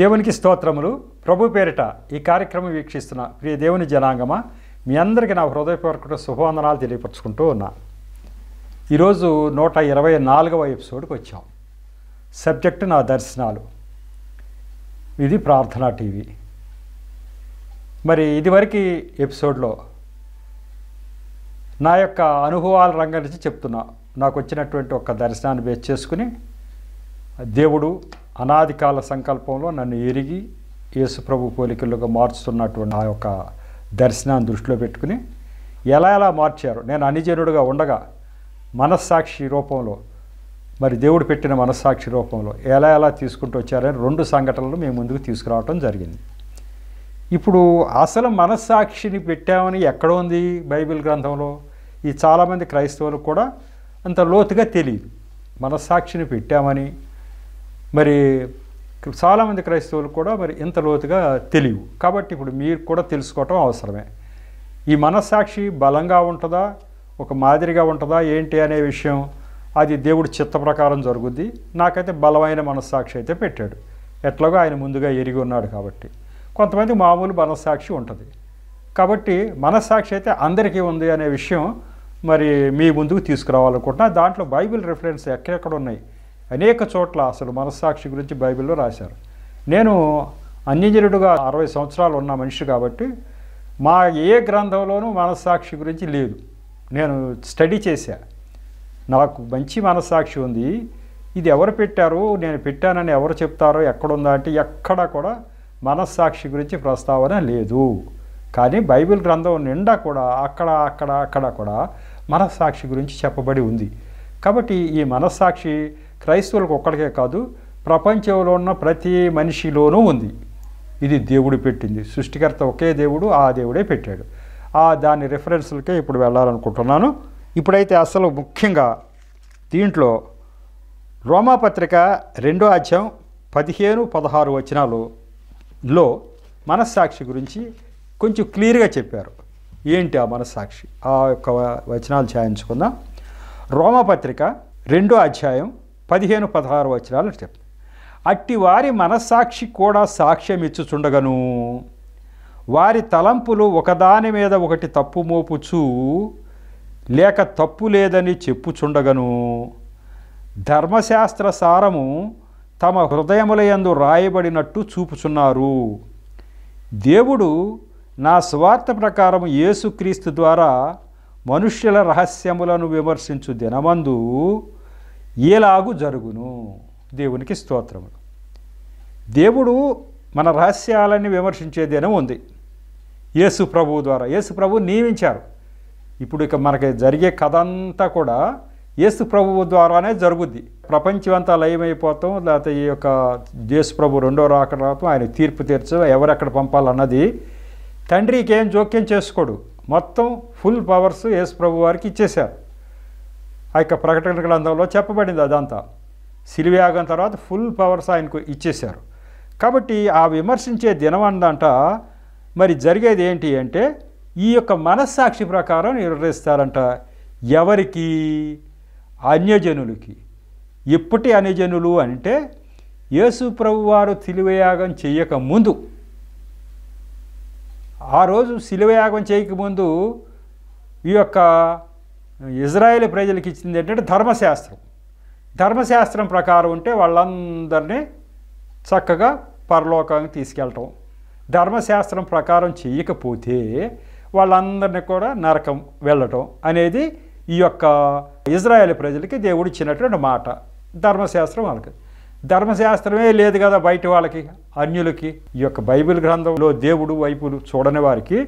దేవునికి స్తోత్రములు ప్రభు పేరిట ఈ కార్యక్రమం వీక్షిస్తున్న ప్రియ దేవుని జనాంగమా మీ అందరికీ నా హృదయపూర్వక శుభవందనాలు తెలియపరుచుకుంటూ ఉన్నా ఈరోజు నూట ఇరవై నాలుగవ ఎపిసోడ్కి వచ్చాం సబ్జెక్టు నా దర్శనాలు ఇది ప్రార్థనా టీవీ మరి ఇదివరకు ఎపిసోడ్లో నా యొక్క అనుభవాల రంగం నుంచి చెప్తున్నా నాకు వచ్చినటువంటి ఒక దర్శనాన్ని బేస్ చేసుకుని దేవుడు అనాది కాల సంకల్పంలో నన్ను ఎరిగి యేసుప్రభు పోలికలుగా మార్చుతున్నటువంటి ఆ యొక్క దర్శనాన్ని దృష్టిలో పెట్టుకుని ఎలా ఎలా మార్చారు నేను అనిజనుడుగా ఉండగా మనస్సాక్షి రూపంలో మరి దేవుడు పెట్టిన మనస్సాక్షి రూపంలో ఎలా ఎలా తీసుకుంటూ వచ్చారని రెండు సంఘటనలు మేము ముందుకు తీసుకురావటం జరిగింది ఇప్పుడు అసలు మనస్సాక్షిని పెట్టామని ఎక్కడ ఉంది బైబిల్ గ్రంథంలో ఈ చాలామంది క్రైస్తవులకు కూడా అంత లోతుగా తెలియదు మనస్సాక్షిని పెట్టామని మరి చాలామంది క్రైస్తవులు కూడా మరి ఇంత లోతుగా తెలియవు కాబట్టి ఇప్పుడు మీరు కూడా తెలుసుకోవటం అవసరమే ఈ మనస్సాక్షి బలంగా ఉంటుందా ఒక మాదిరిగా ఉంటుందా ఏంటి అనే విషయం అది దేవుడి చిత్త ప్రకారం జరుగుద్ది నాకైతే బలమైన మనస్సాక్షి అయితే పెట్టాడు ఎట్లాగో ఆయన ముందుగా ఎరిగి ఉన్నాడు కాబట్టి కొంతమంది మామూలు మనస్సాక్షి ఉంటుంది కాబట్టి మనస్సాక్షి అయితే అందరికీ ఉంది అనే విషయం మరి మీ ముందుకు తీసుకురావాలనుకుంటున్నా దాంట్లో బైబిల్ రిఫరెన్స్ ఎక్కడెక్కడ ఉన్నాయి అనేక చోట్ల అసలు మనస్సాక్షి గురించి బైబిల్లో రాశారు నేను అన్యజనుడుగా అరవై సంవత్సరాలు ఉన్న మనిషి కాబట్టి మా ఏ గ్రంథంలోనూ మనస్సాక్షి గురించి లేదు నేను స్టడీ చేశా నాకు మంచి మనస్సాక్షి ఉంది ఇది ఎవరు పెట్టారు నేను పెట్టానని ఎవరు చెప్తారో ఎక్కడుందా అంటే ఎక్కడా కూడా మనస్సాక్షి గురించి ప్రస్తావన లేదు కానీ బైబిల్ గ్రంథం నిండా కూడా అక్కడ అక్కడ అక్కడ కూడా మనస్సాక్షి గురించి చెప్పబడి ఉంది కాబట్టి ఈ మనస్సాక్షి క్రైస్తవులకు ఒక్కడికే కాదు ప్రపంచంలో ఉన్న ప్రతి మనిషిలోనూ ఉంది ఇది దేవుడు పెట్టింది సృష్టికర్త ఒకే దేవుడు ఆ దేవుడే పెట్టాడు ఆ దాని రిఫరెన్స్లకే ఇప్పుడు వెళ్ళాలనుకుంటున్నాను ఇప్పుడైతే అసలు ముఖ్యంగా దీంట్లో రోమాపత్రిక రెండో అధ్యాయం పదిహేను పదహారు వచనాలులో మనస్సాక్షి గురించి కొంచెం క్లియర్గా చెప్పారు ఏంటి ఆ మనస్సాక్షి ఆ యొక్క వచనాలు ఛాయించుకుందాం రోమపత్రిక రెండో అధ్యాయం పదిహేను పదహారు వచనాలు చెప్తుంది అట్టి వారి మనస్సాక్షి కూడా సాక్ష్యం ఇచ్చుచుండగను వారి తలంపులు ఒకదాని మీద ఒకటి తప్పు మోపుచు లేక తప్పు లేదని చెప్పుచుండగను ధర్మశాస్త్ర సారము తమ హృదయములయందు రాయబడినట్టు చూపుచున్నారు దేవుడు నా స్వార్థ ప్రకారం యేసుక్రీస్తు ద్వారా మనుష్యుల రహస్యములను విమర్శించు దినమందు ఏలాగు జరుగును దేవునికి స్తోత్రములు దేవుడు మన రహస్యాలన్నీ అని ఉంది యేసు ప్రభు ద్వారా యేసు ప్రభు నియమించారు ఇప్పుడు ఇక మనకి జరిగే కథ అంతా కూడా యేసు ప్రభు ద్వారానే జరుగుద్ది ప్రపంచమంతా లయమైపోతాం లేకపోతే ఈ యొక్క యేసు ప్రభు రెండో రాక రావటం ఆయన తీర్పు తీర్చడం ఎవరెక్కడ పంపాలన్నది తండ్రికి ఏం జోక్యం చేసుకోడు మొత్తం ఫుల్ పవర్స్ యేసు ప్రభు వారికి ఇచ్చేశారు ఆ యొక్క ప్రకటన గ్రంథంలో చెప్పబడింది అదంతా సిలివియాగం తర్వాత ఫుల్ పవర్స్ ఆయనకు ఇచ్చేశారు కాబట్టి ఆ విమర్శించే దినం అందంట మరి జరిగేది ఏంటి అంటే ఈ యొక్క మనస్సాక్షి ప్రకారం నిర్వహిస్తారంట ఎవరికి అన్యజనులకి ఎప్పటి అన్యజనులు అంటే యేసు ప్రభువారు వారు చేయక ముందు ఆ రోజు సిలివయాగం చేయకముందు ఈ యొక్క ఇజ్రాయేల్ ప్రజలకు ఇచ్చింది ఏంటంటే ధర్మశాస్త్రం ధర్మశాస్త్రం ప్రకారం ఉంటే వాళ్ళందరినీ చక్కగా పరలోకానికి తీసుకెళ్ళటం ధర్మశాస్త్రం ప్రకారం చేయకపోతే వాళ్ళందరినీ కూడా నరకం వెళ్ళటం అనేది ఈ యొక్క ఇజ్రాయేల్ ప్రజలకి దేవుడు ఇచ్చినటువంటి మాట ధర్మశాస్త్రం వాళ్ళకి ధర్మశాస్త్రమే లేదు కదా బయట వాళ్ళకి అన్యులకి ఈ యొక్క బైబిల్ గ్రంథంలో దేవుడు వైపులు చూడని వారికి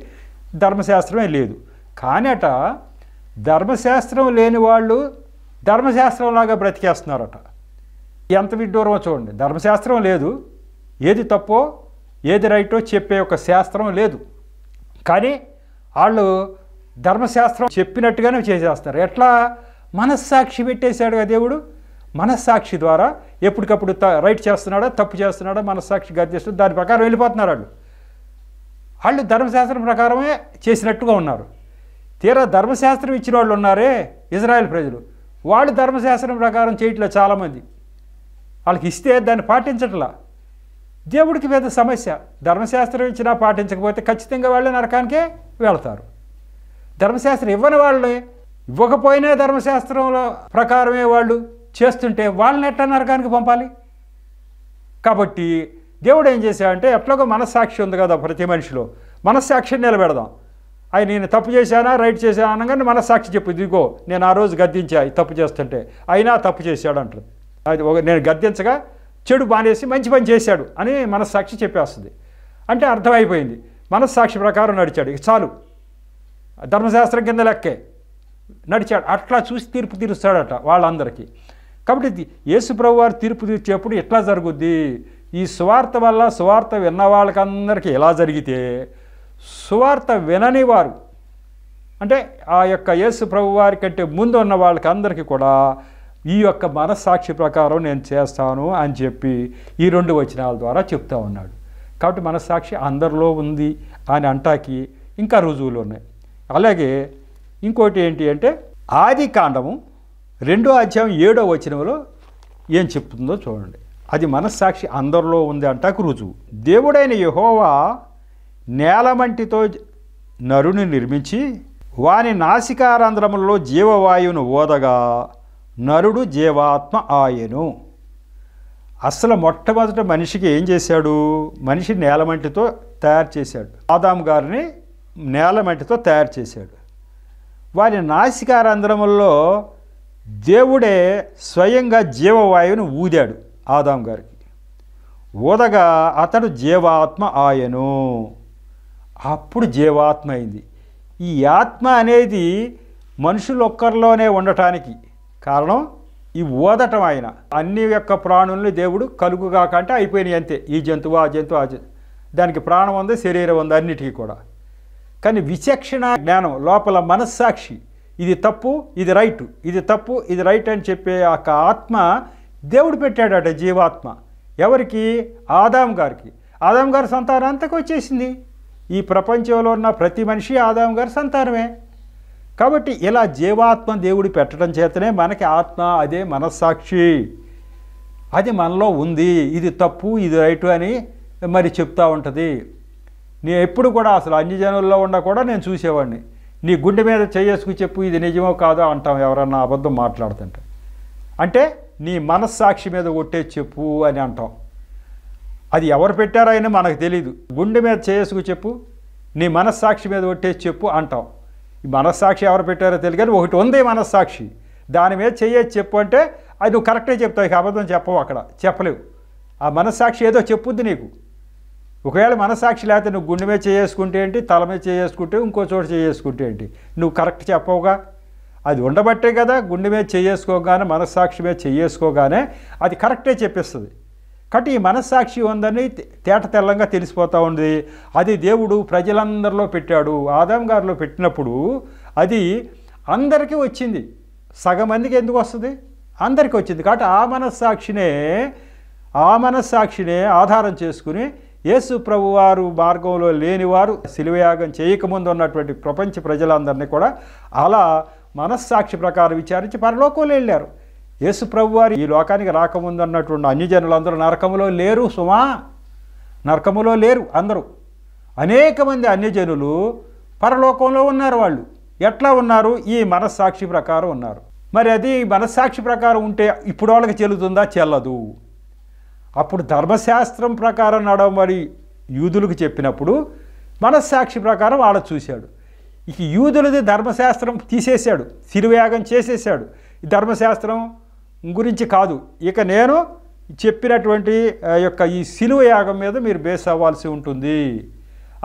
ధర్మశాస్త్రమే లేదు అట ధర్మశాస్త్రం లేని వాళ్ళు ధర్మశాస్త్రంలాగా బ్రతికేస్తున్నారట ఎంత విడ్డూరమో చూడండి ధర్మశాస్త్రం లేదు ఏది తప్పో ఏది రైటో చెప్పే ఒక శాస్త్రం లేదు కానీ వాళ్ళు ధర్మశాస్త్రం చెప్పినట్టుగానే చేసేస్తారు ఎట్లా మనస్సాక్షి పెట్టేశాడుగా దేవుడు మనస్సాక్షి ద్వారా ఎప్పటికప్పుడు త రైట్ చేస్తున్నాడా తప్పు చేస్తున్నాడా మనస్సాక్షి గర్దిస్తున్నాడు దాని ప్రకారం వెళ్ళిపోతున్నారు వాళ్ళు వాళ్ళు ధర్మశాస్త్రం ప్రకారమే చేసినట్టుగా ఉన్నారు తీరా ధర్మశాస్త్రం ఇచ్చిన వాళ్ళు ఉన్నారే ఇజ్రాయెల్ ప్రజలు వాళ్ళు ధర్మశాస్త్రం ప్రకారం చేయట్లే చాలామంది వాళ్ళకి ఇస్తే దాన్ని పాటించట్లా దేవుడికి పెద్ద సమస్య ధర్మశాస్త్రం ఇచ్చినా పాటించకపోతే ఖచ్చితంగా వాళ్ళే నరకానికే వెళతారు ధర్మశాస్త్రం ఇవ్వని వాళ్ళే ఇవ్వకపోయినా ధర్మశాస్త్రంలో ప్రకారమే వాళ్ళు చేస్తుంటే వాళ్ళని ఎట్లా నరకానికి పంపాలి కాబట్టి దేవుడు ఏం చేశాడంటే ఎట్లాగో మనస్సాక్షి ఉంది కదా ప్రతి మనిషిలో మనస్సాక్షిని నిలబెడదాం అవి నేను తప్పు చేశానా రైట్ చేశానా అనగానే మన సాక్షి చెప్పు ఇదిగో నేను ఆ రోజు గద్దించా తప్పు చేస్తుంటే అయినా తప్పు చేశాడు అంటుంది అది ఒక నేను గద్దించగా చెడు బానేసి మంచి పని చేశాడు అని మనస్సాక్షి చెప్పేస్తుంది అంటే అర్థమైపోయింది మనస్సాక్షి ప్రకారం నడిచాడు ఇక చాలు ధర్మశాస్త్రం కింద లెక్కే నడిచాడు అట్లా చూసి తీర్పు తీరుస్తాడట వాళ్ళందరికీ కాబట్టి ప్రభు వారు తీర్పు తీర్చేప్పుడు ఎట్లా జరుగుద్ది ఈ సువార్త వల్ల సువార్త విన్న వాళ్ళకందరికీ ఎలా జరిగితే సువార్త వినని వారు అంటే ఆ యొక్క యేసు ప్రభు వారి కంటే ముందు ఉన్న వాళ్ళకి అందరికీ కూడా ఈ యొక్క మనస్సాక్షి ప్రకారం నేను చేస్తాను అని చెప్పి ఈ రెండు వచనాల ద్వారా చెప్తా ఉన్నాడు కాబట్టి మనస్సాక్షి అందరిలో ఉంది అని అంటాకి ఇంకా రుజువులు ఉన్నాయి అలాగే ఇంకోటి ఏంటి అంటే ఆది కాండము రెండో అధ్యాయం ఏడో వచనంలో ఏం చెప్తుందో చూడండి అది మనస్సాక్షి అందరిలో ఉంది అంటాకు రుజువు దేవుడైన యహోవా నేలమంటితో నరుని నిర్మించి వాని నాసికారంధ్రములలో జీవవాయువును ఓదగా నరుడు జీవాత్మ ఆయను అసలు మొట్టమొదట మనిషికి ఏం చేశాడు మనిషి నేలమంటితో తయారు చేశాడు ఆదాం గారిని నేలమంటితో తయారు చేశాడు వారి నాసికారంధ్రముల్లో దేవుడే స్వయంగా జీవవాయువును ఊదాడు ఆదాం గారికి ఊదగా అతడు జీవాత్మ ఆయను అప్పుడు జీవాత్మ అయింది ఈ ఆత్మ అనేది మనుషులొక్కరిలోనే ఉండటానికి కారణం ఈ ఓదటం ఆయన అన్ని యొక్క ప్రాణుల్ని దేవుడు కలుగుగా కంటే అయిపోయినాయి అంతే ఈ జంతువు ఆ జంతువు ఆ దానికి ప్రాణం ఉంది శరీరం ఉంది అన్నిటికీ కూడా కానీ విచక్షణ జ్ఞానం లోపల మనస్సాక్షి ఇది తప్పు ఇది రైటు ఇది తప్పు ఇది రైట్ అని చెప్పే ఒక ఆత్మ దేవుడు పెట్టాడట జీవాత్మ ఎవరికి ఆదాం గారికి ఆదాం గారి సంతానం అంతకు వచ్చేసింది ఈ ప్రపంచంలో ఉన్న ప్రతి మనిషి ఆదాం గారి సంతానమే కాబట్టి ఇలా జీవాత్మ దేవుడి పెట్టడం చేతనే మనకి ఆత్మ అదే మనస్సాక్షి అది మనలో ఉంది ఇది తప్పు ఇది రైటు అని మరి చెప్తూ ఉంటుంది నేను ఎప్పుడు కూడా అసలు అన్ని జనుల్లో ఉన్నా కూడా నేను చూసేవాడిని నీ గుండె మీద చేసుకు చెప్పు ఇది నిజమో కాదో అంటాం ఎవరన్నా అబద్ధం మాట్లాడుతుంటే అంటే నీ మనస్సాక్షి మీద కొట్టే చెప్పు అని అంటాం అది ఎవరు పెట్టారాయని మనకు తెలియదు గుండె మీద చేసుకు చెప్పు నీ మనస్సాక్షి మీద ఒట్టేసి చెప్పు అంటాం ఈ మనస్సాక్షి ఎవరు పెట్టారో తెలియదు ఒకటి ఉంది మనస్సాక్షి దాని మీద చెయ్యేసి చెప్పు అంటే అది నువ్వు కరెక్టే చెప్తావు ఇక అబద్ధం చెప్పవు అక్కడ చెప్పలేవు ఆ మనస్సాక్షి ఏదో చెప్పుద్ది నీకు ఒకవేళ మనసాక్షి లేకపోతే నువ్వు గుండె మీద చేసుకుంటే ఏంటి తల మీద చేసుకుంటే ఇంకో చోట చేసుకుంటే ఏంటి నువ్వు కరెక్ట్ చెప్పవుగా అది ఉండబట్టే కదా గుండె మీద చేసుకోగానే మనస్సాక్షి మీద చేసుకోగానే అది కరెక్టే చెప్పేస్తుంది కాబట్టి ఈ మనస్సాక్షి ఉందని తేట తెల్లంగా తెలిసిపోతూ ఉంది అది దేవుడు ప్రజలందరిలో పెట్టాడు ఆదాం గారిలో పెట్టినప్పుడు అది అందరికీ వచ్చింది సగం మందికి ఎందుకు వస్తుంది అందరికీ వచ్చింది కాబట్టి ఆ మనస్సాక్షినే ఆ మనస్సాక్షినే ఆధారం చేసుకుని యేసు ప్రభు వారు మార్గంలో లేనివారు శిలువయాగం చేయకముందు ఉన్నటువంటి ప్రపంచ ప్రజలందరినీ కూడా అలా మనస్సాక్షి ప్రకారం విచారించి పరలోకంలో వెళ్ళారు యేసు ప్రభువారు ఈ లోకానికి రాకముందు అన్నటువంటి అన్యజనులు అందరూ నరకములో లేరు సుమా నరకములో లేరు అందరూ అనేక మంది అన్యజనులు పరలోకంలో ఉన్నారు వాళ్ళు ఎట్లా ఉన్నారు ఈ మనస్సాక్షి ప్రకారం ఉన్నారు మరి అది మనస్సాక్షి ప్రకారం ఉంటే ఇప్పుడు వాళ్ళకి చెల్లుతుందా చెల్లదు అప్పుడు ధర్మశాస్త్రం ప్రకారం నడవ మరి యూదులకు చెప్పినప్పుడు మనస్సాక్షి ప్రకారం వాళ్ళ చూశాడు ఇక యూదులది ధర్మశాస్త్రం తీసేశాడు సిరివేగం చేసేసాడు ధర్మశాస్త్రం గురించి కాదు ఇక నేను చెప్పినటువంటి యొక్క ఈ శిలువ యాగం మీద మీరు బేస్ అవ్వాల్సి ఉంటుంది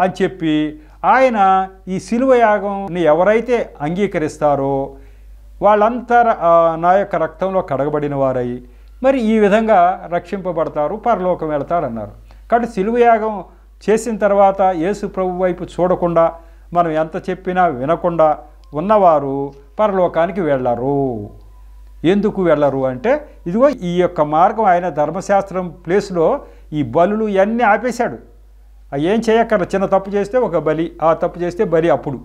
అని చెప్పి ఆయన ఈ శిలువ యాగంని ఎవరైతే అంగీకరిస్తారో వాళ్ళంతా నా యొక్క రక్తంలో కడగబడిన వారై మరి ఈ విధంగా రక్షింపబడతారు పరలోకం వెళతారన్నారు కాబట్టి శిలువ యాగం చేసిన తర్వాత యేసు ప్రభు వైపు చూడకుండా మనం ఎంత చెప్పినా వినకుండా ఉన్నవారు పరలోకానికి వెళ్ళరు ఎందుకు వెళ్ళరు అంటే ఇదిగో ఈ యొక్క మార్గం ఆయన ధర్మశాస్త్రం ప్లేస్లో ఈ బలులు ఇవన్నీ ఆపేశాడు ఏం చేయక్కడ చిన్న తప్పు చేస్తే ఒక బలి ఆ తప్పు చేస్తే బలి అప్పుడు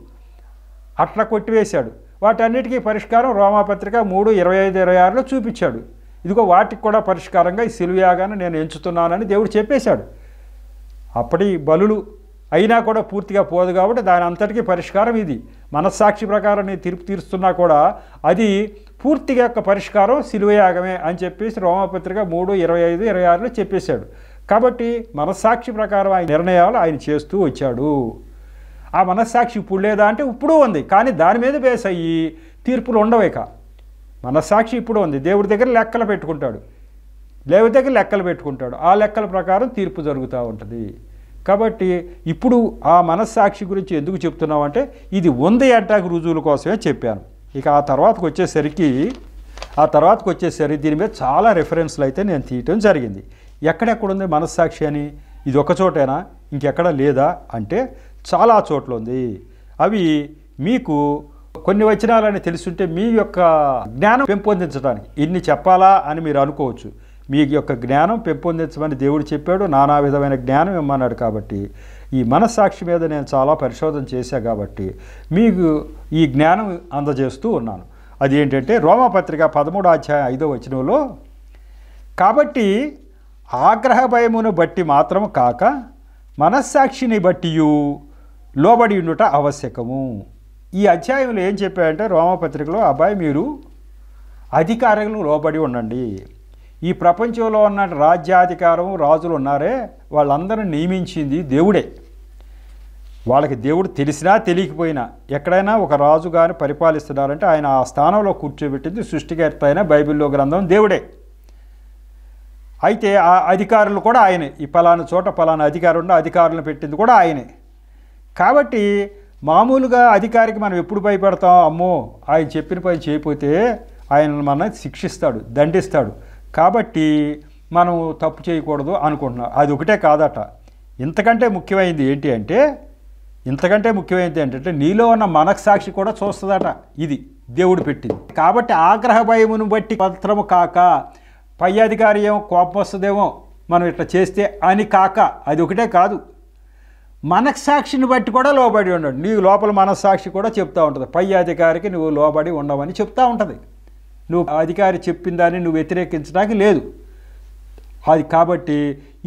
అట్లా కొట్టివేశాడు వాటన్నిటికీ పరిష్కారం రోమాపత్రిక మూడు ఇరవై ఐదు ఇరవై ఆరులో చూపించాడు ఇదిగో వాటికి కూడా పరిష్కారంగా ఈ సిలువయాగాను నేను ఎంచుతున్నానని దేవుడు చెప్పేశాడు అప్పటి బలులు అయినా కూడా పూర్తిగా పోదు కాబట్టి దాని అంతటికీ పరిష్కారం ఇది మనస్సాక్షి ప్రకారం నేను తీర్పు తీరుస్తున్నా కూడా అది పూర్తిగా యొక్క పరిష్కారం సిలువయాగమే అని చెప్పేసి రోమపత్రిక మూడు ఇరవై ఐదు ఇరవై ఆరులో చెప్పేశాడు కాబట్టి మనస్సాక్షి ప్రకారం ఆయన నిర్ణయాలు ఆయన చేస్తూ వచ్చాడు ఆ మనస్సాక్షి ఇప్పుడు లేదా అంటే ఇప్పుడు ఉంది కానీ దాని మీద బేస్ అయ్యి తీర్పులు ఉండవు ఇక మనస్సాక్షి ఇప్పుడు ఉంది దేవుడి దగ్గర లెక్కలు పెట్టుకుంటాడు దేవుడి దగ్గర లెక్కలు పెట్టుకుంటాడు ఆ లెక్కల ప్రకారం తీర్పు జరుగుతూ ఉంటుంది కాబట్టి ఇప్పుడు ఆ మనస్సాక్షి గురించి ఎందుకు చెప్తున్నామంటే ఇది ఉంది అంటాకు రుజువుల కోసమే చెప్పాను ఇక ఆ తర్వాతకు వచ్చేసరికి ఆ తర్వాతకు వచ్చేసరికి దీని మీద చాలా రెఫరెన్స్లు అయితే నేను తీయటం జరిగింది ఎక్కడెక్కడ ఉంది మనస్సాక్షి అని ఇది ఒక చోటేనా ఇంకెక్కడ లేదా అంటే చాలా చోట్ల ఉంది అవి మీకు కొన్ని వచనాలని తెలుసుంటే మీ యొక్క జ్ఞానం పెంపొందించడానికి ఇన్ని చెప్పాలా అని మీరు అనుకోవచ్చు మీ యొక్క జ్ఞానం పెంపొందించమని దేవుడు చెప్పాడు నానా విధమైన జ్ఞానం ఇమ్మన్నాడు కాబట్టి ఈ మనస్సాక్షి మీద నేను చాలా పరిశోధన చేశాను కాబట్టి మీకు ఈ జ్ఞానం అందజేస్తూ ఉన్నాను అది ఏంటంటే రోమపత్రిక పదమూడు అధ్యాయం ఐదో వచనంలో కాబట్టి ఆగ్రహ భయమును బట్టి మాత్రం కాక మనస్సాక్షిని బట్టి లోబడి ఉండుట ఆవశ్యకము ఈ అధ్యాయంలో ఏం చెప్పాడంటే రోమపత్రికలో అబ్బాయి మీరు అధికారులకు లోబడి ఉండండి ఈ ప్రపంచంలో ఉన్న రాజ్యాధికారం రాజులు ఉన్నారే వాళ్ళందరిని నియమించింది దేవుడే వాళ్ళకి దేవుడు తెలిసినా తెలియకపోయినా ఎక్కడైనా ఒక రాజు గారిని పరిపాలిస్తున్నారంటే ఆయన ఆ స్థానంలో కూర్చోబెట్టింది సృష్టికర్త అయిన బైబిల్లో గ్రంథం దేవుడే అయితే ఆ అధికారులు కూడా ఆయనే ఈ పలానా చోట పలానా అధికారుండ అధికారులను పెట్టింది కూడా ఆయనే కాబట్టి మామూలుగా అధికారికి మనం ఎప్పుడు భయపడతాం అమ్మో ఆయన చెప్పిన పని చేయకపోతే ఆయన మన శిక్షిస్తాడు దండిస్తాడు కాబట్టి మనం తప్పు చేయకూడదు అనుకుంటున్నాం అది ఒకటే కాదట ఇంతకంటే ముఖ్యమైనది ఏంటి అంటే ఇంతకంటే ముఖ్యమైనది ఏంటంటే నీలో ఉన్న మనస్సాక్షి కూడా చూస్తుందట ఇది దేవుడు పెట్టింది కాబట్టి ఆగ్రహ భయమును బట్టి పత్రము కాక పై అధికారి ఏమో కోపం వస్తుందేమో మనం ఇట్లా చేస్తే అని కాక అది ఒకటే కాదు మనస్సాక్షిని బట్టి కూడా లోబడి ఉండడు నీ లోపల మనస్సాక్షి కూడా చెప్తూ ఉంటుంది పై అధికారికి నువ్వు లోబడి ఉండవని చెప్తూ ఉంటుంది నువ్వు అధికారి చెప్పిన దాన్ని నువ్వు వ్యతిరేకించడానికి లేదు అది కాబట్టి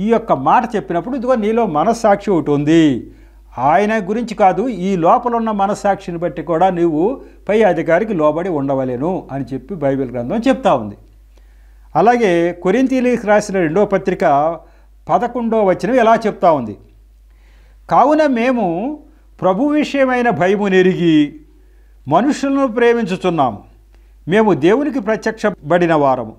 ఈ యొక్క మాట చెప్పినప్పుడు ఇదిగో నీలో మనస్సాక్షి ఒకటి ఉంది ఆయన గురించి కాదు ఈ లోపల ఉన్న మనస్సాక్షిని బట్టి కూడా నువ్వు పై అధికారికి లోబడి ఉండవలేను అని చెప్పి బైబిల్ గ్రంథం చెప్తా ఉంది అలాగే కొరింతీలకు రాసిన రెండో పత్రిక పదకొండో వచనం ఎలా చెప్తా ఉంది కావున మేము ప్రభు విషయమైన భయము నెరిగి మనుషులను ప్రేమించుతున్నాము మేము దేవునికి ప్రత్యక్షబడిన వారము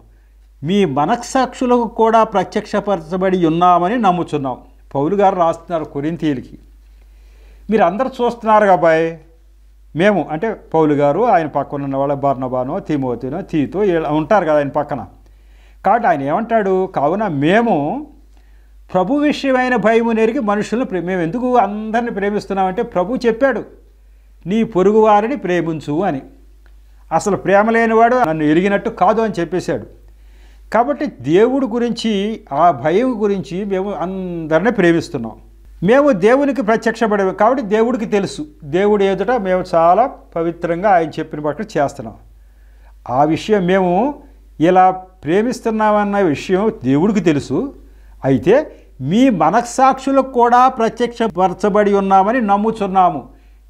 మీ మనస్సాక్షులకు కూడా ప్రత్యక్షపరచబడి ఉన్నామని నమ్ముచున్నాం పౌలు గారు రాస్తున్నారు కొరింతీయులకి మీరు అందరు చూస్తున్నారు కాబాయ్ మేము అంటే పౌలు గారు ఆయన పక్కన ఉన్న వాళ్ళ బర్ణబానో తిమోతినో తీతో ఉంటారు కదా ఆయన పక్కన కాబట్టి ఆయన ఏమంటాడు కావున మేము ప్రభు విషయమైన భయము నెరిగి మనుషులను మేము ఎందుకు అందరిని ప్రేమిస్తున్నామంటే ప్రభు చెప్పాడు నీ పొరుగు వారిని ప్రేమించు అని అసలు ప్రేమ లేనివాడు నన్ను ఎరిగినట్టు కాదు అని చెప్పేశాడు కాబట్టి దేవుడి గురించి ఆ భయం గురించి మేము అందరినీ ప్రేమిస్తున్నాం మేము దేవునికి ప్రత్యక్షపడేవి కాబట్టి దేవుడికి తెలుసు దేవుడు ఎదుట మేము చాలా పవిత్రంగా ఆయన చెప్పిన బట్టి చేస్తున్నాం ఆ విషయం మేము ఇలా ప్రేమిస్తున్నామన్న విషయం దేవుడికి తెలుసు అయితే మీ మనస్సాక్షులకు కూడా ప్రత్యక్షపరచబడి ఉన్నామని నమ్ముచున్నాము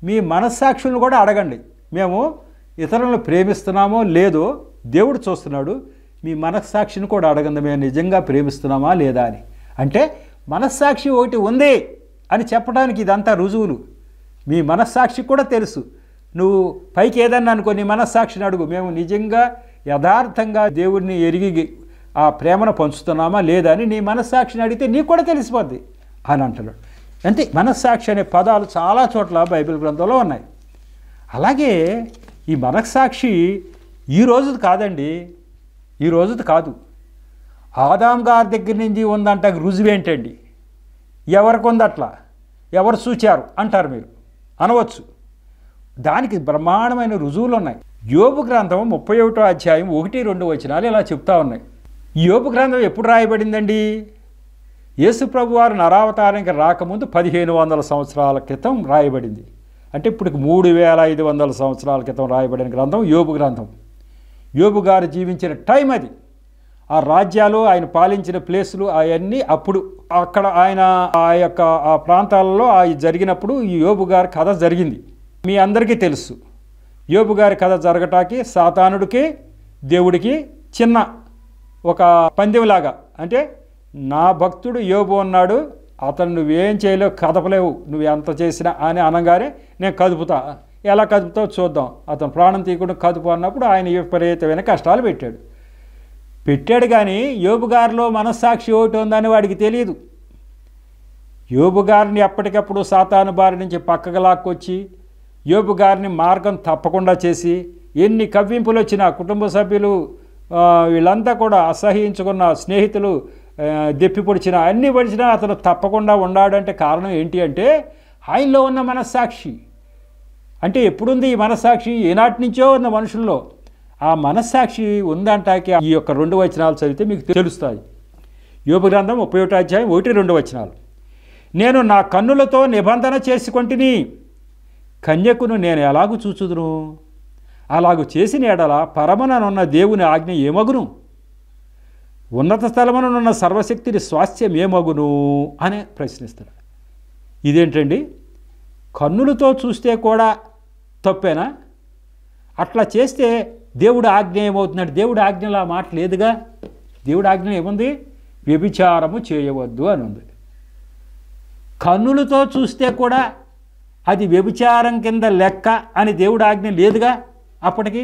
మీ మనస్సాక్షులను కూడా అడగండి మేము ఇతరులను ప్రేమిస్తున్నామో లేదో దేవుడు చూస్తున్నాడు మీ మనస్సాక్షిని కూడా అడగండి మేము నిజంగా ప్రేమిస్తున్నామా లేదా అని అంటే మనస్సాక్షి ఒకటి ఉంది అని చెప్పడానికి ఇదంతా రుజువులు మీ మనస్సాక్షి కూడా తెలుసు నువ్వు పైకి ఏదన్నా అనుకో నీ మనస్సాక్షిని అడుగు మేము నిజంగా యథార్థంగా దేవుడిని ఎరిగి ఆ ప్రేమను పంచుతున్నామా లేదా అని నీ మనస్సాక్షిని అడిగితే నీకు కూడా తెలిసిపోద్ది అని అంటున్నాడు అంటే మనస్సాక్షి అనే పదాలు చాలా చోట్ల బైబిల్ గ్రంథంలో ఉన్నాయి అలాగే ఈ మనస్సాక్షి ఈ రోజుది కాదండి ఈ రోజుది కాదు ఆదాం గారి దగ్గర నుంచి ఉందంట రుజువేంటండి ఎవరికి ఉంది అట్లా ఎవరు చూచారు అంటారు మీరు అనవచ్చు దానికి బ్రహ్మాండమైన రుజువులు ఉన్నాయి యోపు గ్రంథం ముప్పై ఒకటో అధ్యాయం ఒకటి రెండు వచనాలు ఇలా చెప్తా ఉన్నాయి యోపు గ్రంథం ఎప్పుడు రాయబడిందండి యేసుప్రభు వారు నరావతారానికి రాకముందు పదిహేను వందల సంవత్సరాల క్రితం రాయబడింది అంటే ఇప్పుడు మూడు వేల ఐదు వందల సంవత్సరాల క్రితం రాయబడిన గ్రంథం యోబు గ్రంథం యోబు గారు జీవించిన టైం అది ఆ రాజ్యాలు ఆయన పాలించిన ప్లేసులు అవన్నీ అప్పుడు అక్కడ ఆయన ఆ యొక్క ఆ ప్రాంతాలలో అవి జరిగినప్పుడు ఈ యోబు గారి కథ జరిగింది మీ అందరికీ తెలుసు యోబు గారి కథ జరగటానికి సాతానుడికి దేవుడికి చిన్న ఒక పందెంలాగా అంటే నా భక్తుడు యోబు అన్నాడు అతను నువ్వేం చేయలేవు కదపలేవు నువ్వు ఎంత చేసినా అని అనగానే నేను కదుపుతా ఎలా కదుపుతావు చూద్దాం అతను ప్రాణం తీయకుండా కదుపు అన్నప్పుడు ఆయన విపరీతమైన కష్టాలు పెట్టాడు పెట్టాడు కానీ యోబుగారిలో మనస్సాక్షి ఒకటి ఉందని వాడికి తెలియదు యోబుగారిని ఎప్పటికప్పుడు సాతాను బారి నుంచి పక్కకు లాక్కొచ్చి యోబుగారిని మార్గం తప్పకుండా చేసి ఎన్ని కవ్వింపులు వచ్చినా కుటుంబ సభ్యులు వీళ్ళంతా కూడా అసహించుకున్న స్నేహితులు దెప్పి పొడిచినా అన్నీ పొడిచినా అతను తప్పకుండా ఉండాడంటే కారణం ఏంటి అంటే ఆయనలో ఉన్న మనస్సాక్షి అంటే ఎప్పుడుంది ఈ మనస్సాక్షి ఏనాటి నుంచో ఉన్న మనుషుల్లో ఆ మనస్సాక్షి ఉందంటాకి ఈ యొక్క రెండు వచనాలు చదివితే మీకు తెలుస్తాయి యోగ గ్రంథం ముప్పై ఒకటి అధ్యాయం ఒకటి రెండు వచనాలు నేను నా కన్నులతో నిబంధన చేసుకొంటిని కన్యకును నేను ఎలాగూ చూచుదును అలాగూ చేసిన ఎడల పరమననున్న దేవుని ఆజ్ఞ ఏమగును ఉన్నత స్థలముననున్న సర్వశక్తిని స్వాస్థ్యం ఏమగును అని ప్రశ్నిస్తున్నాడు ఇదేంటండి కన్నులతో చూస్తే కూడా తప్పేనా అట్లా చేస్తే దేవుడు ఆజ్ఞ ఏమవుతున్నాడు దేవుడు ఆజ్ఞలో ఆ మాట లేదుగా దేవుడు ఆజ్ఞ ఏముంది వ్యభిచారము చేయవద్దు అని ఉంది కన్నులతో చూస్తే కూడా అది వ్యభిచారం కింద లెక్క అని దేవుడు ఆజ్ఞ లేదుగా అప్పటికి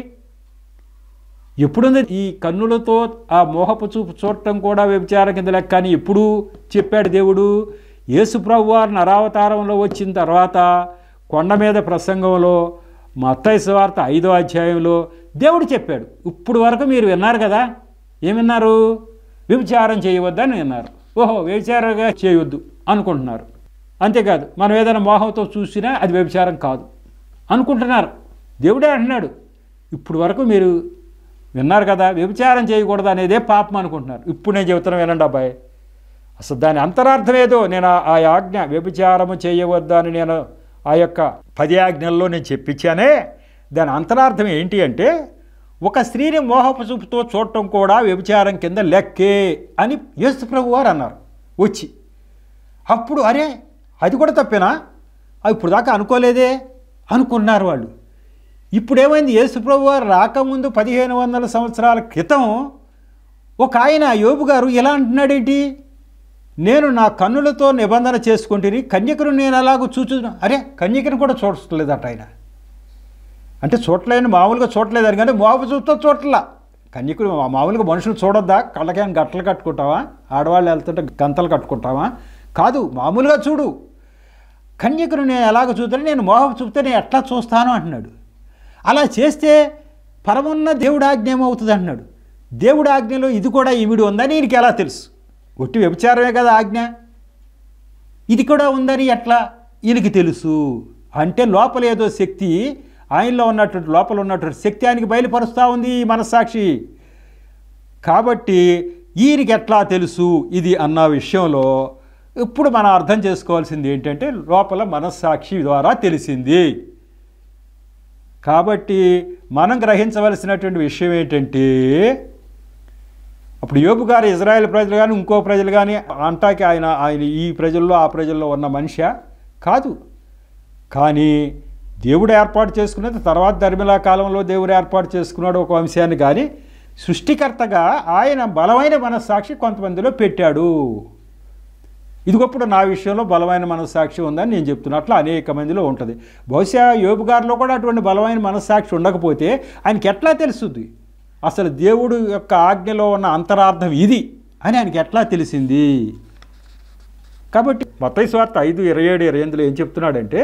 ఎప్పుడుంది ఈ కన్నులతో ఆ మోహపు చూపు చూడటం కూడా వ్యభిచారం కింద లెక్క అని ఎప్పుడు చెప్పాడు దేవుడు యేసుప్రభు వారిని అరావతారంలో వచ్చిన తర్వాత కొండ మీద ప్రసంగంలో మా వార్త సువార్త ఐదో అధ్యాయంలో దేవుడు చెప్పాడు ఇప్పుడు వరకు మీరు విన్నారు కదా ఏమిన్నారు వ్యభిచారం చేయవద్దని విన్నారు ఓహో వ్యభిచారంగా చేయొద్దు అనుకుంటున్నారు అంతేకాదు మనం ఏదైనా మోహంతో చూసినా అది వ్యభిచారం కాదు అనుకుంటున్నారు దేవుడే అంటున్నాడు ఇప్పుడు వరకు మీరు విన్నారు కదా వ్యభిచారం చేయకూడదు అనేదే పాపం అనుకుంటున్నారు ఇప్పుడు నేను చెబుతున్నా వినండి అబ్బాయి అసలు దాని అంతరార్థం ఏదో నేను ఆ ఆజ్ఞ వ్యభిచారము చేయవద్దని నేను ఆ యొక్క పది ఆజ్ఞల్లో నేను చెప్పించానే దాని అంతరార్థం ఏంటి అంటే ఒక స్త్రీని మోహపు చూపుతో చూడటం కూడా వ్యభిచారం కింద లెక్కే అని యేసు ప్రభు వారు అన్నారు వచ్చి అప్పుడు అరే అది కూడా తప్పేనా ఇప్పుడు దాకా అనుకోలేదే అనుకున్నారు వాళ్ళు ఇప్పుడేమైంది యేసుప్రభు వారు రాకముందు పదిహేను వందల సంవత్సరాల క్రితం ఒక ఆయన యోబు గారు ఎలా అంటున్నాడేంటి నేను నా కన్నులతో నిబంధన చేసుకుంటుని కన్యకను నేను అలాగూ చూచు అరే కన్యకను కూడా చూడలేదట ఆయన అంటే చూడలేని మామూలుగా అని కానీ మోపు చూస్తే చూడలా కన్యకుడు మామూలుగా మనుషులు చూడొద్దా కళ్ళకేం గట్టలు కట్టుకుంటావా ఆడవాళ్ళు వెళ్తుంటే గంతలు కట్టుకుంటావా కాదు మామూలుగా చూడు కన్యకుడు నేను ఎలాగ చూద్దాను నేను మోహపు చూపితే నేను ఎట్లా చూస్తాను అంటున్నాడు అలా చేస్తే పరమున్న దేవుడు ఆజ్ఞ ఏమవుతుంది అన్నాడు దేవుడు ఆజ్ఞలో ఇది కూడా ఈవిడు ఉందని ఈయనకి ఎలా తెలుసు ఒట్టి వ్యభిచారమే కదా ఆజ్ఞ ఇది కూడా ఉందని ఎట్లా ఈయనకి తెలుసు అంటే లోపల ఏదో శక్తి ఆయనలో ఉన్నటువంటి లోపల ఉన్నటువంటి శక్తి ఆయనకి బయలుపరుస్తూ ఉంది ఈ మనస్సాక్షి కాబట్టి ఈయనకి ఎట్లా తెలుసు ఇది అన్న విషయంలో ఇప్పుడు మనం అర్థం చేసుకోవాల్సింది ఏంటంటే లోపల మనస్సాక్షి ద్వారా తెలిసింది కాబట్టి మనం గ్రహించవలసినటువంటి విషయం ఏంటంటే అప్పుడు యోపు గారు ఇజ్రాయెల్ ప్రజలు కానీ ఇంకో ప్రజలు కానీ అంటాకి ఆయన ఆయన ఈ ప్రజల్లో ఆ ప్రజల్లో ఉన్న మనిషా కాదు కానీ దేవుడు ఏర్పాటు చేసుకున్నది తర్వాత ధర్మిలా కాలంలో దేవుడు ఏర్పాటు చేసుకున్నాడు ఒక వంశాన్ని కానీ సృష్టికర్తగా ఆయన బలమైన మనస్సాక్షి కొంతమందిలో పెట్టాడు ఇదిగప్పుడు నా విషయంలో బలమైన మనస్సాక్షి ఉందని నేను చెప్తున్నా అట్లా అనేక మందిలో ఉంటుంది బహుశా యోపు గారిలో కూడా అటువంటి బలమైన మనస్సాక్షి ఉండకపోతే ఆయనకి ఎట్లా తెలుస్తుంది అసలు దేవుడు యొక్క ఆజ్ఞలో ఉన్న అంతరార్థం ఇది అని ఆయనకి ఎట్లా తెలిసింది కాబట్టి మతై స్వార్థ ఐదు ఇరవై ఏడు ఇరవై ఎనిమిదిలో ఏం చెప్తున్నాడంటే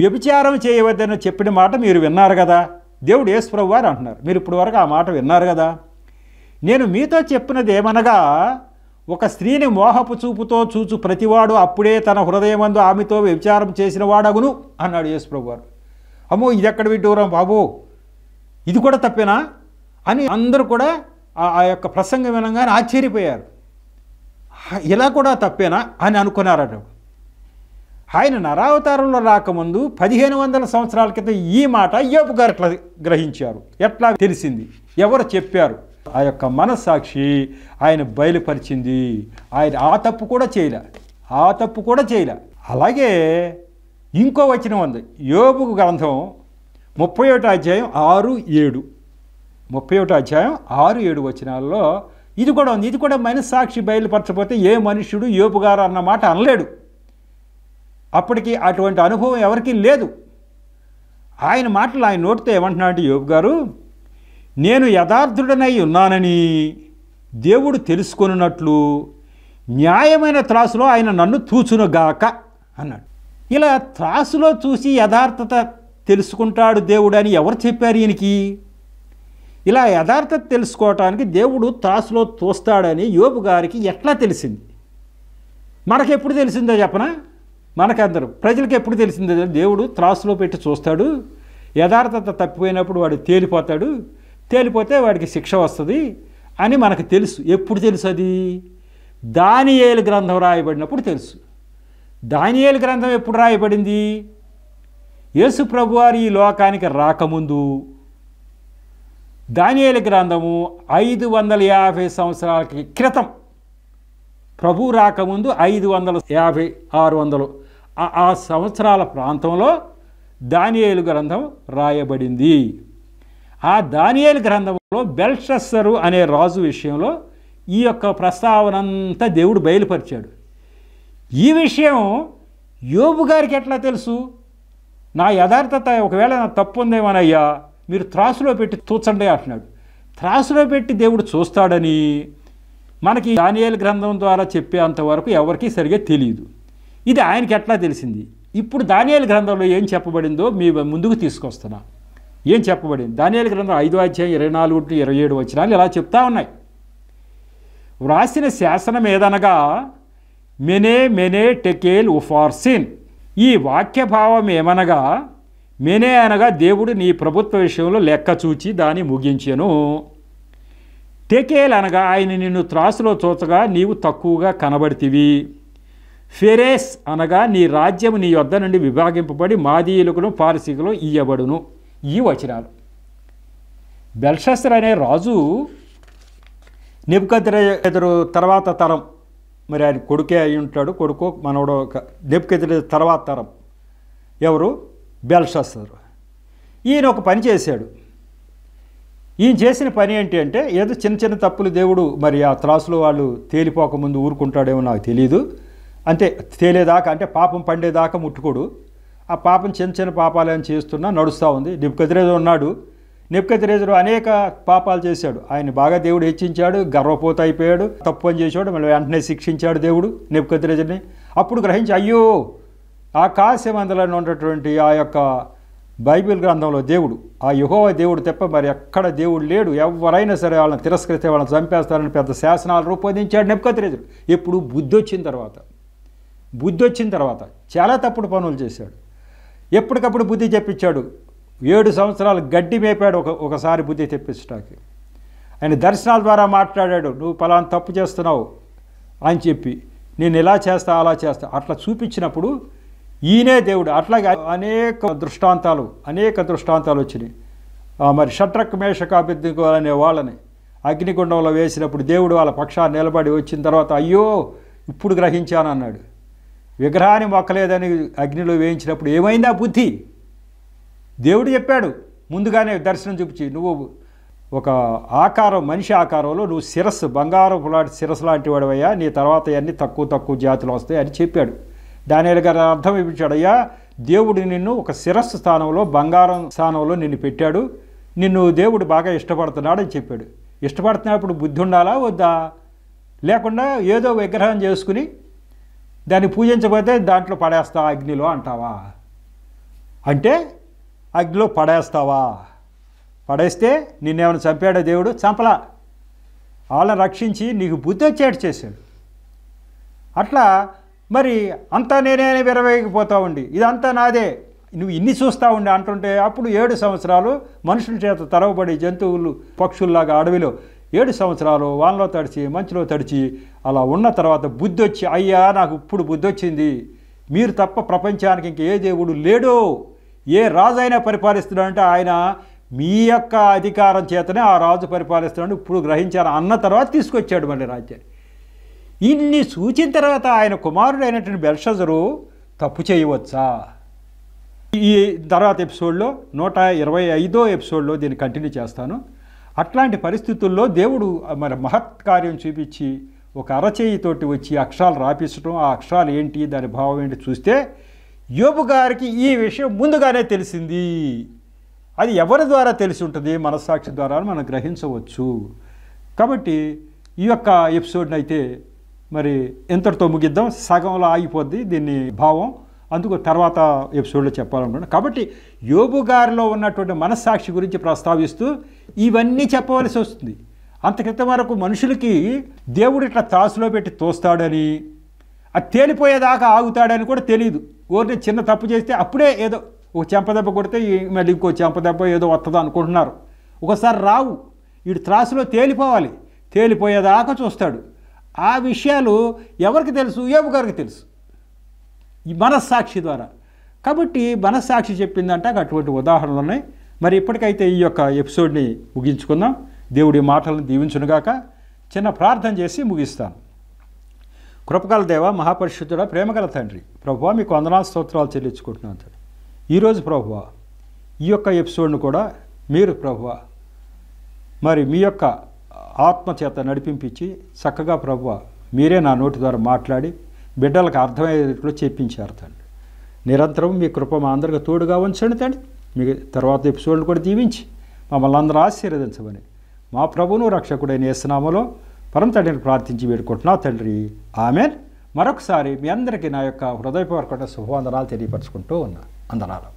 వ్యభిచారం చేయవద్దని చెప్పిన మాట మీరు విన్నారు కదా దేవుడు యేసుప్రభు వారు అంటున్నారు మీరు ఇప్పటివరకు ఆ మాట విన్నారు కదా నేను మీతో చెప్పినది ఏమనగా ఒక స్త్రీని మోహపు చూపుతో చూచు ప్రతివాడు అప్పుడే తన హృదయమందు ఆమెతో వ్యభిచారం చేసిన వాడగును అన్నాడు యేసుప్రభు వారు అమ్మో ఇది ఎక్కడ విడ్డూరం బాబు ఇది కూడా తప్పేనా అని అందరూ కూడా ఆ యొక్క ప్రసంగం వినగానే ఆశ్చర్యపోయారు ఇలా కూడా తప్పేనా అని అనుకున్నారట ఆయన నరావతారంలో రాకముందు పదిహేను వందల సంవత్సరాల క్రితం ఈ మాట యోపు గారు ఎట్లా గ్రహించారు ఎట్లా తెలిసింది ఎవరు చెప్పారు ఆ యొక్క మనస్సాక్షి ఆయన బయలుపరిచింది ఆయన ఆ తప్పు కూడా చేయలే ఆ తప్పు కూడా చేయలే అలాగే ఇంకో వచనం ఉంది యోబు గ్రంథం ముప్పై ఒకటి అధ్యాయం ఆరు ఏడు ముప్పై ఒకటి అధ్యాయం ఆరు ఏడు వచనాల్లో ఇది కూడా ఉంది ఇది కూడా మనస్సాక్షి బయలుపరచకపోతే ఏ మనుషుడు యోపు గారు అన్నమాట అనలేడు అప్పటికి అటువంటి అనుభవం ఎవరికీ లేదు ఆయన మాటలు ఆయన నోటితో ఏమంటున్నాడు యోపు గారు నేను యథార్థుడనై ఉన్నానని దేవుడు తెలుసుకున్నట్లు న్యాయమైన త్రాసులో ఆయన నన్ను తూచునుగాక అన్నాడు ఇలా త్రాసులో చూసి యథార్థత తెలుసుకుంటాడు దేవుడు అని ఎవరు చెప్పారు ఈయనకి ఇలా యథార్థత తెలుసుకోవటానికి దేవుడు త్రాసులో చూస్తాడని యోబు గారికి ఎట్లా తెలిసింది మనకెప్పుడు తెలిసిందో చెప్పనా మనకందరూ ప్రజలకు ఎప్పుడు తెలిసిందో దేవుడు త్రాసులో పెట్టి చూస్తాడు యథార్థత తప్పిపోయినప్పుడు వాడు తేలిపోతాడు తేలిపోతే వాడికి శిక్ష వస్తుంది అని మనకు తెలుసు ఎప్పుడు తెలుసు అది దానియేలు గ్రంథం రాయబడినప్పుడు తెలుసు దానియేలు గ్రంథం ఎప్పుడు రాయబడింది యేసు ప్రభువారు ఈ లోకానికి రాకముందు దానియేలు గ్రంథము ఐదు వందల యాభై సంవత్సరాల క్రితం ప్రభు రాకముందు ఐదు వందల యాభై ఆరు వందలు ఆ సంవత్సరాల ప్రాంతంలో దానియేలు గ్రంథం రాయబడింది ఆ దానియేలు గ్రంథంలో బెల్షస్సరు అనే రాజు విషయంలో ఈ యొక్క ప్రస్తావనంతా దేవుడు బయలుపరిచాడు ఈ విషయం యోబు గారికి ఎట్లా తెలుసు నా యథార్థత ఒకవేళ నా తప్పు ఉందేమనయ్యా మీరు త్రాసులో పెట్టి తూచండి అంటున్నాడు త్రాసులో పెట్టి దేవుడు చూస్తాడని మనకి దానియాల గ్రంథం ద్వారా చెప్పే అంతవరకు ఎవరికీ సరిగా తెలియదు ఇది ఆయనకి ఎట్లా తెలిసింది ఇప్పుడు దానియాల గ్రంథంలో ఏం చెప్పబడిందో మీ ముందుకు తీసుకొస్తున్నాను ఏం చెప్పబడింది దానియాల గ్రంథం ఐదో అధ్యాయం ఇరవై నాలుగు టు ఇరవై ఏడు వచ్చినాలు ఇలా చెప్తా ఉన్నాయి వ్రాసిన శాసనం ఏదనగా మెనే మెనే టెకేల్ ఉఫార్సిన్ ఈ వాక్యభావం ఏమనగా మెనే అనగా దేవుడు నీ ప్రభుత్వ విషయంలో లెక్క చూచి దాన్ని ముగించెను టెకేల్ అనగా ఆయన నిన్ను త్రాసులో చూచగా నీవు తక్కువగా కనబడితివి ఫెరేస్ అనగా నీ రాజ్యం నీ యొద్ద నుండి విభాగింపబడి మాదీయులకు పారసీకులు ఇయ్యబడును ఈ వచనాలు బెల్షస్త్ర అనే రాజు ఎదురు తర్వాత తరం మరి ఆయన కొడుకే అయి ఉంటాడు కొడుకు మనవడు నిపుకెదురు తర్వాత తరం ఎవరు బెల్షస్త్ర ఈయన ఒక పని చేశాడు ఈయన చేసిన పని ఏంటి అంటే ఏదో చిన్న చిన్న తప్పులు దేవుడు మరి ఆ త్రాసులో వాళ్ళు తేలిపోకముందు ఊరుకుంటాడేమో నాకు తెలియదు అంతే తేలేదాకా అంటే పాపం పండేదాకా ముట్టుకోడు ఆ పాపం చిన్న చిన్న పాపాలు పాపాలని చేస్తున్నా నడుస్తూ ఉంది నిపుకతిరేజు ఉన్నాడు నిపుకతిరేజుడు అనేక పాపాలు చేశాడు ఆయన బాగా దేవుడు హెచ్చించాడు గర్వపోత అయిపోయాడు తప్పు అని చేశాడు మళ్ళీ వెంటనే శిక్షించాడు దేవుడు నిపుకతిరేజుని అప్పుడు గ్రహించి అయ్యో ఆ కాశ్యమందలను ఉన్నటువంటి ఆ యొక్క బైబిల్ గ్రంథంలో దేవుడు ఆ యుహోవ దేవుడు తప్ప మరి ఎక్కడ దేవుడు లేడు ఎవరైనా సరే వాళ్ళని తిరస్కరిస్తే వాళ్ళని చంపేస్తారని పెద్ద శాసనాలు రూపొందించాడు నెప్పుకతిరేజుడు ఎప్పుడు బుద్ధి వచ్చిన తర్వాత బుద్ధి వచ్చిన తర్వాత చాలా తప్పుడు పనులు చేశాడు ఎప్పటికప్పుడు బుద్ధి చెప్పించాడు ఏడు సంవత్సరాలు గడ్డి మేపాడు ఒక ఒకసారి బుద్ధి తెప్పించడానికి ఆయన దర్శనాల ద్వారా మాట్లాడాడు నువ్వు పలానా తప్పు చేస్తున్నావు అని చెప్పి నేను ఇలా చేస్తా అలా చేస్తా అట్లా చూపించినప్పుడు ఈయనే దేవుడు అట్లాగే అనేక దృష్టాంతాలు అనేక దృష్టాంతాలు వచ్చినాయి మరి షట్రక్ మేషకాభిద్ధికో అనే వాళ్ళని అగ్నిగుండంలో వేసినప్పుడు దేవుడు వాళ్ళ పక్షాన్ని నిలబడి వచ్చిన తర్వాత అయ్యో ఇప్పుడు గ్రహించానన్నాడు విగ్రహాన్ని మొక్కలేదని అగ్నిలో వేయించినప్పుడు ఏమైందా బుద్ధి దేవుడు చెప్పాడు ముందుగానే దర్శనం చూపించి నువ్వు ఒక ఆకారం మనిషి ఆకారంలో నువ్వు శిరస్సు బంగారపు లాంటి శిరస్సు లాంటి వాడవయ్యా నీ తర్వాత అన్నీ తక్కువ తక్కువ జాతులు వస్తాయి అని చెప్పాడు దాని గారు అర్థం ఇప్పించాడు అయ్యా దేవుడు నిన్ను ఒక శిరస్సు స్థానంలో బంగారం స్థానంలో నిన్ను పెట్టాడు నిన్ను దేవుడు బాగా ఇష్టపడుతున్నాడు అని చెప్పాడు ఇష్టపడుతున్నప్పుడు బుద్ధి ఉండాలా వద్దా లేకుండా ఏదో విగ్రహం చేసుకుని దాన్ని పూజించకపోతే దాంట్లో పడేస్తా అగ్నిలో అంటావా అంటే అగ్నిలో పడేస్తావా పడేస్తే నిన్నేమైనా చంపాడో దేవుడు చంపలా వాళ్ళని రక్షించి నీకు బుద్ధి వచ్చేట చేశాడు అట్లా మరి అంతా నేనే విరవేగిపోతూ ఉండి ఇదంతా నాదే నువ్వు ఇన్ని చూస్తూ ఉండి అంటుంటే అప్పుడు ఏడు సంవత్సరాలు మనుషుల చేత తరవబడి జంతువులు పక్షుల్లాగా అడవిలో ఏడు సంవత్సరాలు వానలో తడిచి మంచులో తడిచి అలా ఉన్న తర్వాత బుద్ధి వచ్చి అయ్యా నాకు ఇప్పుడు బుద్ధి వచ్చింది మీరు తప్ప ప్రపంచానికి ఇంక ఏ దేవుడు లేడు ఏ రాజు అయినా పరిపాలిస్తున్నాడంటే ఆయన మీ యొక్క అధికారం చేతనే ఆ రాజు పరిపాలిస్తున్నాడు ఇప్పుడు గ్రహించాను అన్న తర్వాత తీసుకొచ్చాడు మళ్ళీ రాజ్యాన్ని ఇన్ని సూచిన తర్వాత ఆయన కుమారుడు అయినటువంటి బెల్షజరు తప్పు చేయవచ్చా ఈ తర్వాత ఎపిసోడ్లో నూట ఇరవై ఐదో ఎపిసోడ్లో దీన్ని కంటిన్యూ చేస్తాను అట్లాంటి పరిస్థితుల్లో దేవుడు మరి మహత్కార్యం చూపించి ఒక అరచేయితోటి వచ్చి అక్షరాలు రాపించడం ఆ అక్షరాలు ఏంటి దాని భావం ఏంటి చూస్తే యోబు గారికి ఈ విషయం ముందుగానే తెలిసింది అది ఎవరి ద్వారా తెలిసి ఉంటుంది మనస్సాక్షి ద్వారా మనం గ్రహించవచ్చు కాబట్టి ఈ యొక్క ఎపిసోడ్ని అయితే మరి ఎంతటితో ముగిద్దాం సగంలో ఆగిపోద్ది దీన్ని భావం అందుకు తర్వాత ఎపిసోడ్లో చెప్పాలనుకుంటున్నాను కాబట్టి యోబు గారిలో ఉన్నటువంటి మనస్సాక్షి గురించి ప్రస్తావిస్తూ ఇవన్నీ చెప్పవలసి వస్తుంది అంత క్రితం వరకు మనుషులకి దేవుడు ఇట్లా త్రాసులో పెట్టి తోస్తాడని అది తేలిపోయేదాకా ఆగుతాడని కూడా తెలియదు ఓరిని చిన్న తప్పు చేస్తే అప్పుడే ఏదో ఒక చెంపదెబ్బ కొడితే మళ్ళీ ఇంకో చెంపదెబ్బ ఏదో వస్తుంది అనుకుంటున్నారు ఒకసారి రావు వీడు త్రాసులో తేలిపోవాలి తేలిపోయేదాకా చూస్తాడు ఆ విషయాలు ఎవరికి తెలుసు ఏ గారికి తెలుసు ఈ మనస్సాక్షి ద్వారా కాబట్టి మనస్సాక్షి చెప్పిందంటే అటువంటి ఉదాహరణలు ఉన్నాయి మరి ఇప్పటికైతే ఈ యొక్క ఎపిసోడ్ని ముగించుకుందాం దేవుడి మాటలను దీవించునుగాక చిన్న ప్రార్థన చేసి ముగిస్తాను కృపకాల దేవ మహాపరిషుద్ధుడ ప్రేమగల తండ్రి ప్రభువ మీకు వందనా స్తోత్రాలు చెల్లించుకుంటున్నాను తండ్రి ఈరోజు ప్రభువ ఈ యొక్క ఎపిసోడ్ను కూడా మీరు ప్రభువ మరి మీ యొక్క ఆత్మచేత నడిపింపించి చక్కగా ప్రభువ మీరే నా నోటి ద్వారా మాట్లాడి బిడ్డలకు అర్థమయ్యేటట్లు చెప్పించారు తండ్రి నిరంతరం మీ కృప మా అందరికీ తోడుగా ఉంచండి తండ్రి మీ తర్వాత ఎపిసోడ్లు కూడా దీవించి మమ్మల్ని అందరూ ఆశీర్వదించమని మా ప్రభును రక్షకుడైన ఏసునామలో పరమ తండ్రిని ప్రార్థించి వేడుకుంటున్నా తండ్రి ఆమె మరొకసారి మీ అందరికీ నా యొక్క హృదయపూర్వక శుభవందనాలు తెలియపరచుకుంటూ ఉన్నా అందనాలు